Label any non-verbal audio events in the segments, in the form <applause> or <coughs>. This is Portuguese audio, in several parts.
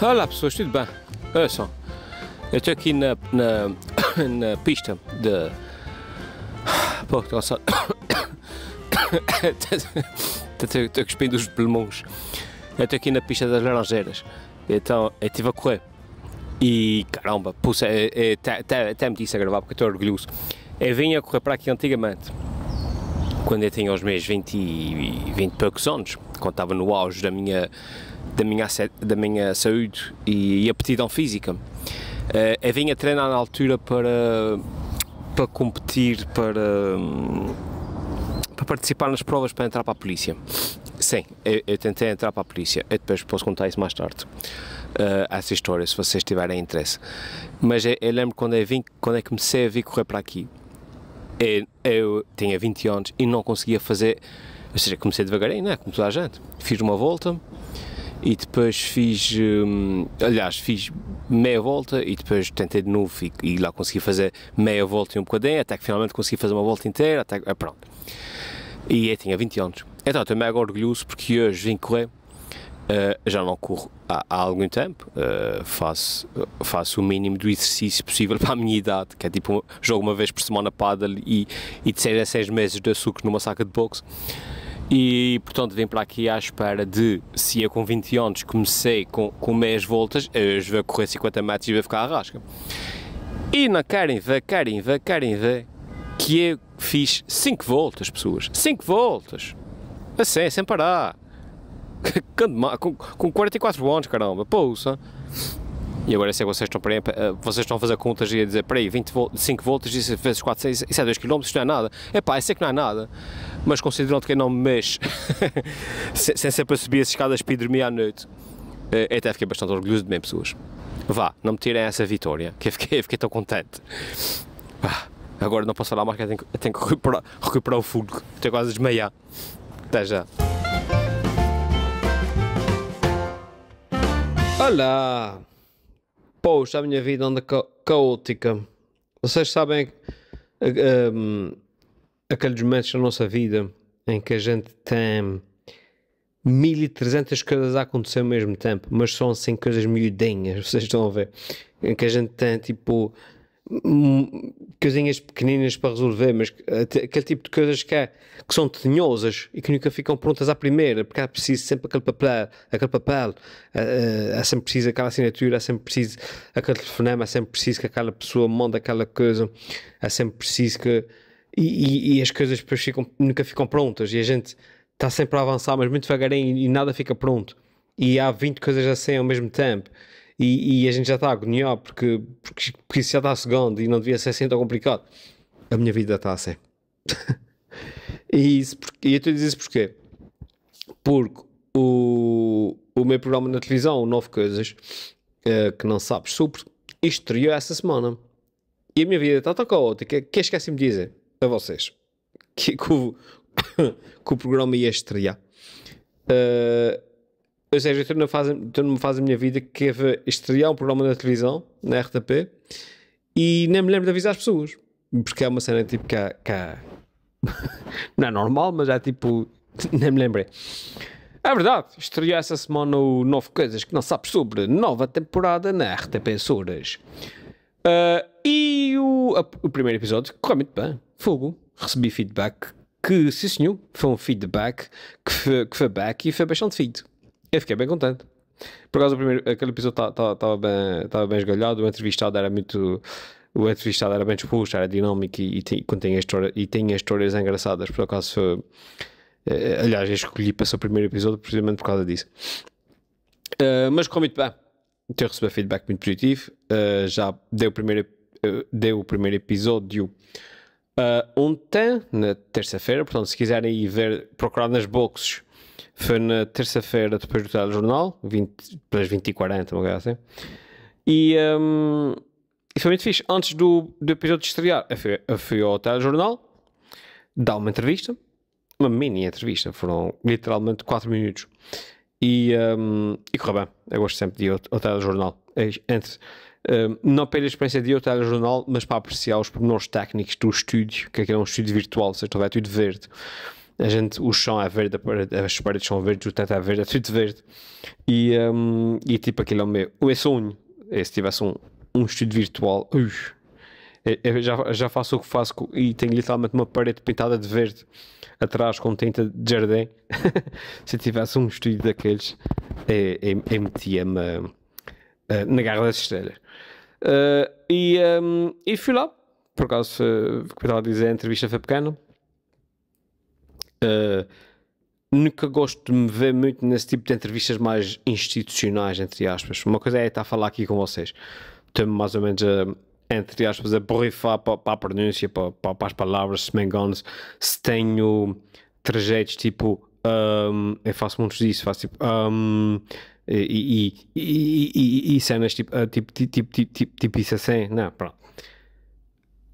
Olá ah, lapsul, tudo bem? eu estou aqui na, na, <coughs> na pista de Pô, estou <coughs> só. <coughs> Estou cuspindo os pulmões. Eu estou aqui na pista das Laranjeiras. Então, eu estive a correr. E caramba, pulsa, até me disse a gravar porque estou orgulhoso. Eu vim a correr para aqui antigamente, quando eu tinha os meus 20, 20 e poucos anos, quando estava no auge da minha da minha, da minha saúde e, e aptidão física. Uh, eu vinha treinar na altura para, para competir, para, para participar nas provas para entrar para a polícia. Sim, eu, eu tentei entrar para a polícia, eu depois posso contar isso mais tarde. Uh, essa história, se vocês tiverem interesse. Mas eu, eu lembro quando eu, vim, quando que comecei a vir correr para aqui, eu, eu, tinha 20 anos e não conseguia fazer, ou seja, comecei devagarinho, né, como toda a gente. Fiz uma volta, e depois fiz, hum, aliás, fiz meia volta e depois tentei de novo e, e, lá consegui fazer meia volta e um bocadinho, até que finalmente consegui fazer uma volta inteira, até eh, pronto. E então, eu tinha 20 anos. Então estou mega orgulhoso porque hoje vim correr, uh, já não corro há, há algum tempo, uh, faço, faço o mínimo do exercício possível <laughs> para a minha idade, que é tipo, jogo uma vez por semana paddle e, e de 6 a 6 meses de açúcar numa saca de boxe. E portanto vim para aqui à espera de, se eu com 20 anos comecei com, com meias voltas, hoje vou correr 50 metros e vou ficar à rasca. E não querem ver, querem ver, querem ver que eu fiz 5 voltas, pessoas. 5 voltas! Assim, sem parar. <laughs> com, com 44 anos, caramba, pousa. E agora sei é que vocês estão, eh, vocês estão a fazer contas e a dizer, peraí, 25 volts, isso vezes 4, 6, isso é 2 km, isto não é nada. É pá, eu sei que não é nada, mas considerando que eu não me mexo, <laughs> sem, sempre subir as escadas para ir dormir à noite, eh, eu até fiquei bastante orgulhoso de mim, pessoas. Vá, não me tirem essa vitória, que eu fiquei, eu fiquei tão contente. Ah, agora não posso falar mais, que eu tenho, eu tenho que recuperar, recuperar o fôlego, estou quase a desmaiar. Até já. Olá! Poxa, a minha vida anda ca caótica. Vocês sabem um, eh, ehm, aqueles momentos da nossa vida em que a gente tem 1300 coisas a acontecer ao mesmo tempo, mas são assim coisas miudinhas, <laughs> vocês estão a ver? Em que a gente tem tipo Hum, coisinhas pequeninas para resolver, mas aquele tipo de coisas que, é, que são tenhosas e que nunca ficam prontas à primeira, porque há preciso sempre aquele papel, aquele papel, ah, ah, há sempre preciso aquela assinatura, há sempre preciso aquele telefonema, há sempre preciso que aquela pessoa mande aquela coisa, há sempre preciso que. E, e, e as coisas depois ficam, nunca ficam prontas e a gente está sempre a avançar, mas muito devagarinho e nada fica pronto. E há 20 coisas assim ao mesmo tempo e, e a gente já está a porque, porque, porque isso já está segundo e não devia ser assim tão complicado. A minha vida está assim. <laughs> e, isso, e eu estou a dizer isso porquê? Porque o, o meu programa na televisão, Nove Coisas uh, Que Não Sabes Sobre, estreou essa semana. E a minha vida está tão caótica que esqueci-me de dizer a vocês que, que, o, <coughs> que o programa ia estrear. Uh, ou seja, estou na fase, estou numa fase da minha vida que quero é estrear um programa na televisão, na RTP, e nem me lembro de avisar as pessoas. Porque é uma cena tipo que há, que há... <laughs> não é normal, mas é tipo. <laughs> Nem me lembrei. É verdade, estreou essa semana o Nove Coisas que Não Sabes Sobre, nova temporada na RTP Souras. Uh, ah, e o, a, o primeiro episódio correu muito bem. Fogo. Recebi feedback que, sim senhor, foi um feedback que foi, que foi back e foi bastante feed. Eu fiquei bem contente. Por acaso, primeiro, aquele episódio estava tá, tá, bem, tava bem esgalhado, o entrevistado era muito. O entrevistado era bem exposto, era dinâmico e, e, continha história, e tinha histórias engraçadas. Por acaso, foi, eh, aliás, eu escolhi para ser o primeiro episódio precisamente por causa disso. Uh, mas ficou muito bem. Então, eu recebi feedback muito positivo. Uh, já deu o primeiro, uh, deu o primeiro episódio ontem, na terça-feira. Portanto, se quiserem ir ver, procurar nas boxes foi na terça-feira depois do telejornal, 20, pelas 20h40, uma coisa assim. E, um, e foi muito fixe. Antes do, do episódio estrear, eu fui, eu fui ao telejornal, dá uma entrevista, uma mini entrevista, foram literalmente 4 minutos. E, um, e correu bem. Eu gosto sempre de ir ao, ao telejornal. É entre, um, não pela experiência de ir ao telejornal, mas para apreciar os pormenores técnicos do estúdio, que é um estúdio virtual, ou seja, é tudo verde a gente, o chão é verde, as paredes são verdes, o teto é verde, é tudo verde. E, um, e tipo aquilo é o meu. é sonho, e é, se tivesse um, um estúdio virtual, ui, eu é, é, já, já faço o que faço e tenho literalmente uma parede pintada de verde atrás com tinta de jardim. <laughs> se tivesse um estúdio daqueles, eu, eu metia-me hum, eh, na garra das estrelas. Uh, e, um, e fui lá, por causa como estava a dizer, a entrevista foi pequena Uh, nunca gosto de me ver muito nesse tipo de entrevistas mais institucionais, entre aspas. Uma coisa é estar a falar aqui com vocês. estou mais ou menos a, entre aspas, a borrifar para, para a pronúncia, para, para, as palavras, se me engano, se tenho trajetos tipo. Um, eu faço muitos disso, faço tipo. Um, e, e, e, e, e cenas tipo, ah, tipo, tipo, tipo, tipo, tipo isso assim, não, pronto.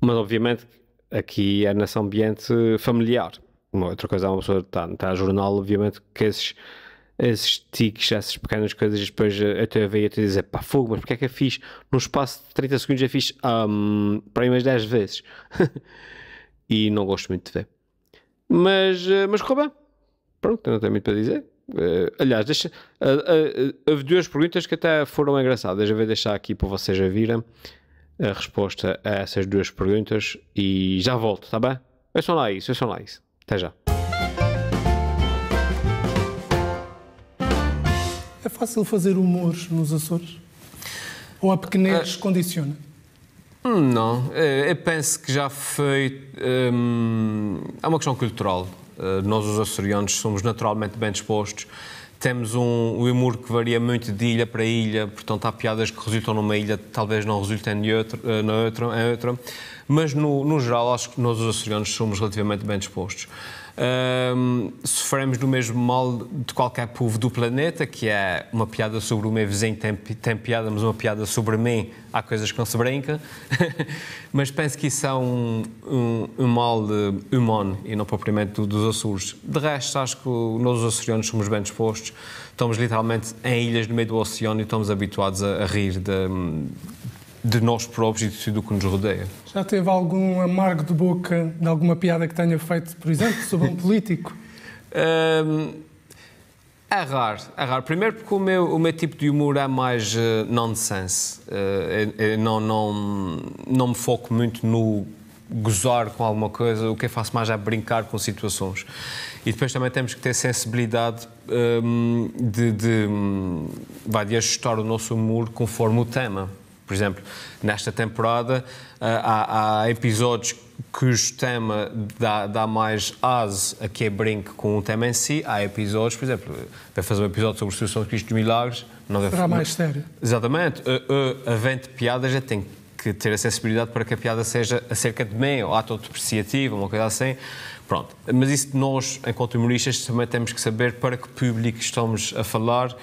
Mas obviamente aqui é nesse ambiente familiar. Uma outra coisa é uma pessoa está tá a jornal, obviamente, que esses, esses tiques, essas pequenas coisas, depois a tua veia te dizer pá, fogo, mas porque é que eu fiz? Num espaço de 30 segundos já fiz um, para aí umas 10 vezes. <laughs> e não gosto muito de ver. Mas, eh, mas rouba Pronto, não tenho muito para dizer. Uh, aliás, deixa, uh, uh, houve duas perguntas que até foram engraçadas. Eu vou deixar aqui para vocês a virem a resposta a essas duas perguntas e já volto, tá bem? É só lá isso, é só lá isso. Até já. É fácil fazer humor nos Açores? Ou a pequenez ah, condiciona? Hum, não, é, eu penso que já foi. Hum, é uma questão cultural. Eh, nós, os açorianos, somos naturalmente bem dispostos temos um, humor que varia muito de ilha para ilha, portanto há piadas que resultam numa ilha, talvez não resultem de outra, eh, na outra, em outra, mas no, no geral acho que nós os açorianos somos relativamente bem dispostos sofremos do mesmo mal de qualquer povo do planeta, que é uma piada sobre o meu vizinho tem, tem piada, mas uma piada sobre mim, há coisas que não se brinca. <laughs> mas penso que isso é um, um, um mal eh, humano e não propriamente do, dos Açores. De resto, acho que nós, os açorianos, somos bem dispostos, estamos literalmente em ilhas no meio do oceano e estamos habituados a, a rir de de nós próprios e do que nos rodeia. Já teve algum amargo de boca de alguma piada que tenha feito, por exemplo, sobre um <laughs> político? um, é raro, é raro. Primeiro porque o meu, o meu tipo de humor é mais uh, nonsense. Uh, eu, eu não, não, não me foco muito no gozar com alguma coisa, o que eu faço mais é brincar com situações. E depois também temos que ter sensibilidade um, de, de, hum, vai, de ajustar o nosso humor conforme o tema. Por exemplo, nesta temporada eh, há, há episódios cujo tema dá, dá mais aso a que é brinque com o tema em si. Há episódios, por exemplo, vai fazer um episódio sobre a situação de Cristo dos Milagres. Não deve... Será mais sério. Exatamente. Eh, eh, a, a, a vente piada já tem que ter a sensibilidade para que a piada seja acerca de mim, ou ato depreciativo, uma coisa assim. Pronto. Mas isso nós, enquanto humoristas, também temos que saber para que público estamos a falar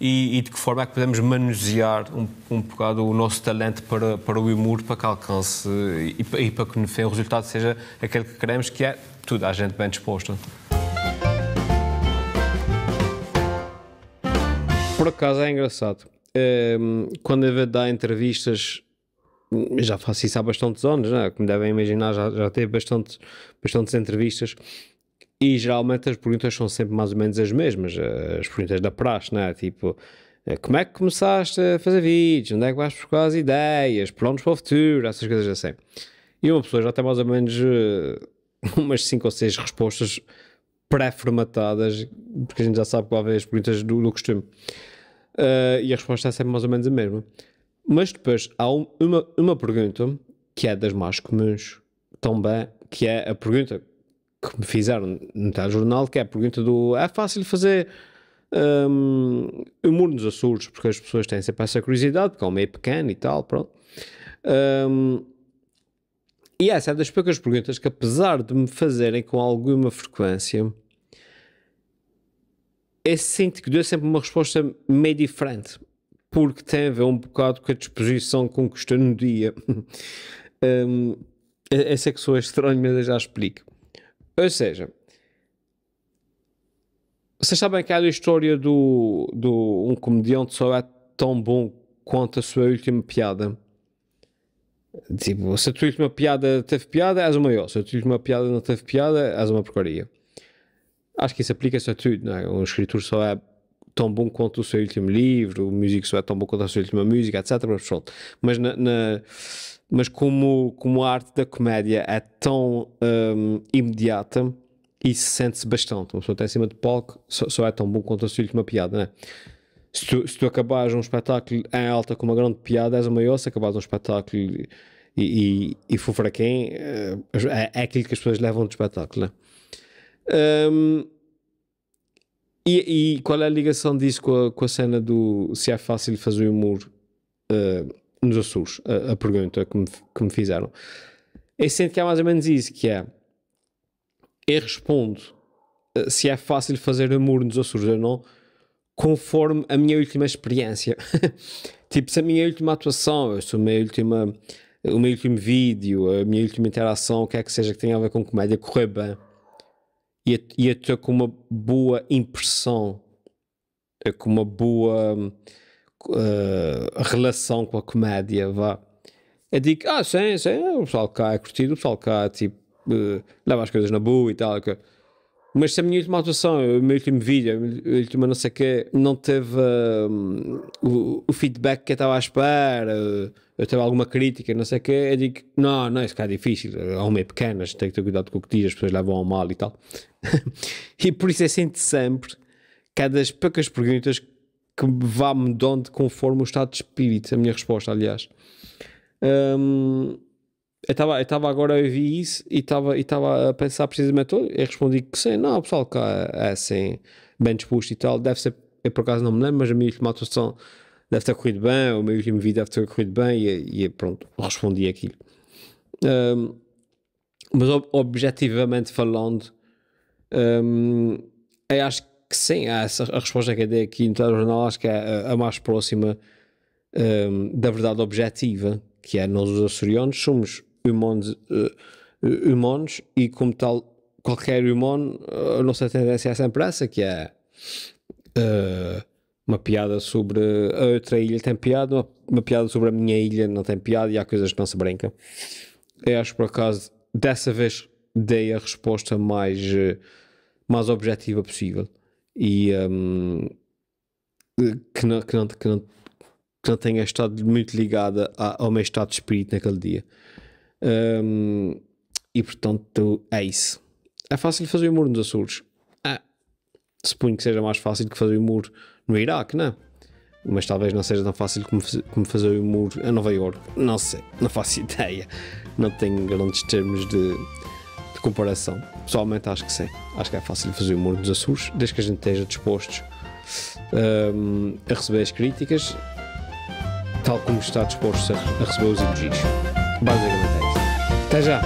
e, e, de que forma é que podemos manusear um, um bocado o nosso talento para, para o humor, para que alcance e, e para que no fim o resultado seja aquele que queremos, que é tudo, a gente bem disposta. Por acaso é engraçado. Ehm, quando eu dá dar entrevistas, já faço isso há bastantes anos, né? como devem imaginar, já, já teve bastante, bastantes entrevistas. E geralmente as perguntas são sempre mais ou menos as mesmas, eh, as perguntas da praxe, né? Tipo, eh, como é que começaste a fazer vídeos? Onde é que vais buscar as ideias? Planos para o futuro? Essas coisas assim. E uma pessoa já tem mais ou menos eh, <laughs> umas 5 ou 6 respostas pré-formatadas, porque a gente já sabe qual é as perguntas do, do costume. Uh, e a resposta é sempre mais ou menos a mesma. Mas depois há um, uma, uma pergunta que é das mais comuns também, que é a pergunta que me fizeram no telejornal, que é a pergunta do é fácil fazer um, nos Açores, porque as pessoas têm sempre essa curiosidade, porque é um meio pequeno e tal, pronto. Um, e essa é das poucas perguntas que, apesar de me fazerem com alguma frequência, eu sinto que dou sempre uma resposta meio diferente, porque tem a ver um bocado com a disposição com que estou no dia. <laughs> um, eu, sei que sou estranho, mas eu já explico. Ou seja, vocês sabem aquela história do, do um comediante só é tão bom quanto a sua última piada? Tipo, se a tua última piada teve piada, és o maior. Se a tua última piada não teve piada, és uma porcaria. Acho que isso aplica-se a tudo, não é? Um escritor só é tão bom quanto o seu último livro, o músico só é tão bom quanto a sua última música, etc. Mas, pronto. mas, na, na, mas como, como a arte da comédia é tão um, imediata, isso sente-se bastante. Uma pessoa está em cima de palco, só, só, é tão bom quanto a sua última piada, né? Se tu, se tu acabares um espetáculo em alta com uma grande piada, és o maior. Se acabares um espetáculo e, e, e for fraquinho, eh, é, é aquilo que as pessoas levam do espetáculo, né? Um, e, e, qual é a ligação disso com a, com a, cena do se é fácil fazer humor uh, nos Açores? A, a pergunta que me, que me fizeram. Eu sinto que é mais ou menos isso, que é eu respondo uh, se é fácil fazer humor nos Açores ou não, conforme a minha última experiência. <laughs> tipo, se a minha última atuação, se a minha última, o meu último vídeo, a minha última interação, o que é que seja que tenha a ver com comédia, correr bem e, e até com uma boa impressão, eh, com uma boa uh, relação com a comédia, vá. Eu é digo, ah, sim, sim, o pessoal cá é curtido, o pessoal cá, tipo, uh, leva as coisas na boa e tal, que... Mas se a minha última atuação, o meu último vídeo, a último última não sei o quê, não teve hum, o, o, feedback que eu estava à espera, eu teve alguma crítica, não sei o quê, eu digo, não, não, isso cá é difícil, é um meio pequeno, tem que ter cuidado com o que diz, as pessoas levam ao mal e tal. <laughs> e por isso é sempre sempre que é das poucas perguntas que vá onde conforme o estado de espírito, a minha resposta, aliás. Um, eu estava agora a ouvir isso e estava a pensar precisamente. Eu respondi que sim, não, o pessoal cá é, é assim, bem disposto e tal. Deve ser, eu por acaso não me lembro, mas a minha última atuação deve ter corrido bem, o meu último vídeo deve ter corrido bem e, e pronto, respondi aquilo. Um, mas ob objetivamente falando, um, eu acho que sim, é essa, a resposta que eu dei aqui no jornal acho que é a, a mais próxima um, da verdade objetiva, que é nós os açorianos somos humons, uh, eh, humanos e como tal qualquer humano a nossa tendência é sempre essa que é uh, uma piada sobre a outra ilha tem piada uma, uma, piada sobre a minha ilha não tem piada e há coisas que não se brincam eu acho por acaso dessa vez dei a resposta mais eh, mais objetiva possível e um, ehm, que, não, que, não, que, não, que não tenha estado muito ligada ao meu estado de espírito naquele dia um, e portanto é isso. É fácil fazer o muro nos Açores? É. Suponho que seja mais fácil que fazer o muro no Iraque, não? É? Mas talvez não seja tão fácil como fazer o muro a Nova iorque Não sei, não faço <laughs> ideia. Não tenho grandes termos de, de comparação. Pessoalmente acho que sim. Acho que é fácil fazer o muro nos Açores, desde que a gente esteja disposto um, a receber as críticas, tal como está disposto a receber os elogios. Basicamente. 但是。